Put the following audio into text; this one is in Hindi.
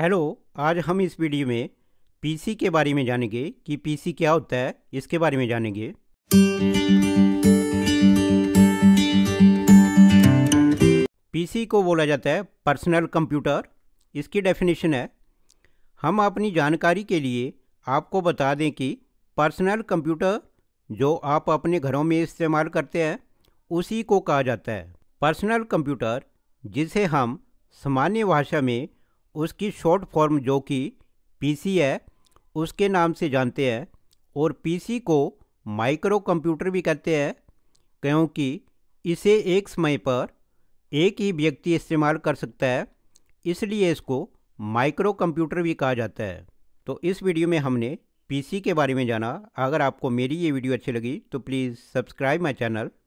हेलो आज हम इस वीडियो में पीसी के बारे में जानेंगे कि पीसी क्या होता है इसके बारे में जानेंगे पीसी को बोला जाता है पर्सनल कंप्यूटर इसकी डेफिनेशन है हम अपनी जानकारी के लिए आपको बता दें कि पर्सनल कंप्यूटर जो आप अपने घरों में इस्तेमाल करते हैं उसी को कहा जाता है पर्सनल कंप्यूटर जिसे हम सामान्य भाषा में उसकी शॉर्ट फॉर्म जो कि पीसी है उसके नाम से जानते हैं और पीसी को माइक्रो कंप्यूटर भी कहते हैं क्योंकि इसे एक समय पर एक ही व्यक्ति इस्तेमाल कर सकता है इसलिए इसको माइक्रो कंप्यूटर भी कहा जाता है तो इस वीडियो में हमने पीसी के बारे में जाना अगर आपको मेरी ये वीडियो अच्छी लगी तो प्लीज़ सब्सक्राइब माई चैनल